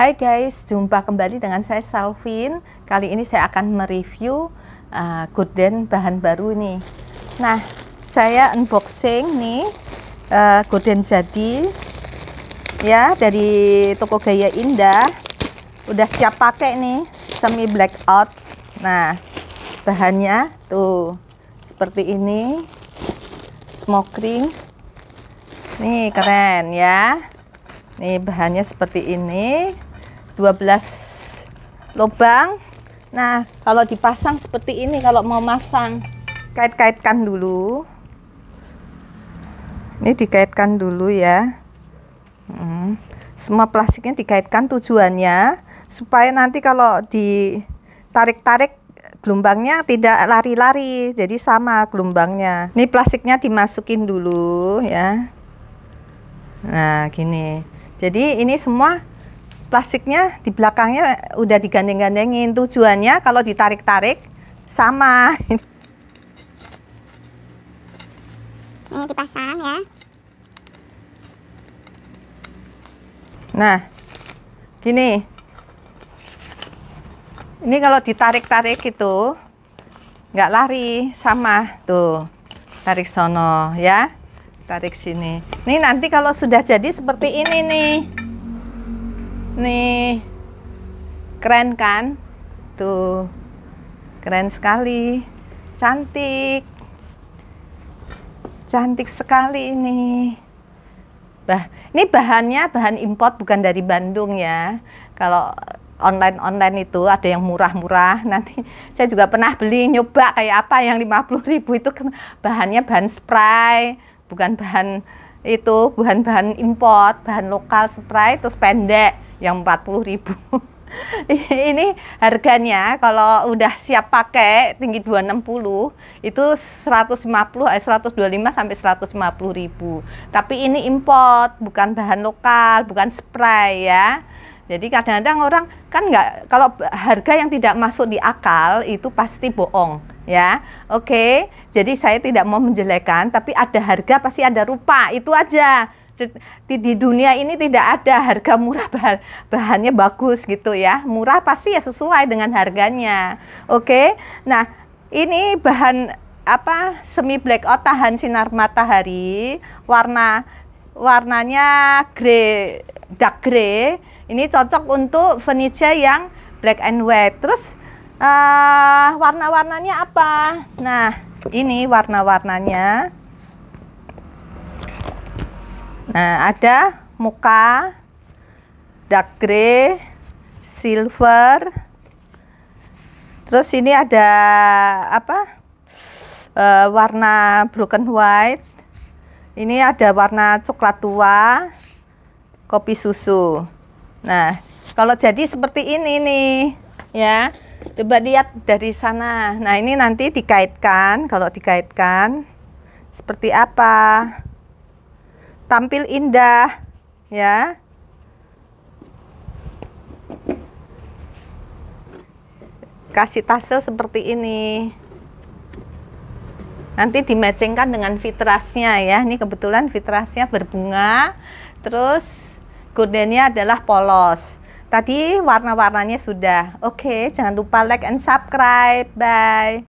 Hai guys, jumpa kembali dengan saya Salvin. Kali ini saya akan mereview uh, gorden bahan baru nih. Nah, saya unboxing nih uh, gorden jadi ya dari toko Gaya Indah. Udah siap pakai nih, semi blackout. Nah, bahannya tuh seperti ini. Smoke ring. Nih keren ya. Nih bahannya seperti ini 12 lubang nah kalau dipasang seperti ini kalau mau masang kait-kaitkan dulu ini dikaitkan dulu ya hmm. semua plastiknya dikaitkan tujuannya supaya nanti kalau ditarik-tarik gelombangnya tidak lari-lari jadi sama gelombangnya ini plastiknya dimasukin dulu ya nah gini jadi ini semua plastiknya di belakangnya udah digandeng-gandengin. Tujuannya kalau ditarik-tarik sama. Ini dipasang ya. Nah, gini. Ini kalau ditarik-tarik itu nggak lari sama tuh. Tarik sono ya, tarik sini. Ini nanti kalau sudah jadi seperti ini nih. Nih. Keren kan? Tuh. Keren sekali. Cantik. Cantik sekali ini. Bah, ini bahannya bahan import bukan dari Bandung ya. Kalau online-online itu ada yang murah-murah nanti saya juga pernah beli nyoba kayak apa yang puluh ribu itu bahannya bahan spray bukan bahan itu bahan-bahan import bahan lokal spray terus pendek yang 40 ribu ini harganya kalau udah siap pakai tinggi 260 itu 150 eh 125 sampai 150 ribu tapi ini import bukan bahan lokal bukan spray ya jadi kadang-kadang orang kan nggak kalau harga yang tidak masuk di akal itu pasti bohong ya. Oke. Jadi saya tidak mau menjelekan tapi ada harga pasti ada rupa itu aja di dunia ini tidak ada harga murah bahan, bahannya bagus gitu ya. Murah pasti ya sesuai dengan harganya. Oke. Nah, ini bahan apa semi out tahan sinar matahari, warna warnanya grey dark grey. Ini cocok untuk furniture yang black and white. Terus uh, warna-warnanya apa? Nah, ini warna-warnanya Nah, ada muka, dark grey, silver. Terus ini ada apa? E, warna broken white. Ini ada warna coklat tua, kopi susu. Nah, kalau jadi seperti ini nih, ya. Coba lihat dari sana. Nah, ini nanti dikaitkan, kalau dikaitkan seperti apa? tampil indah ya kasih tassel seperti ini nanti dimatchingkan dengan fitrasnya ya ini kebetulan fitrasnya berbunga terus gordennya adalah polos tadi warna-warnanya sudah oke jangan lupa like and subscribe bye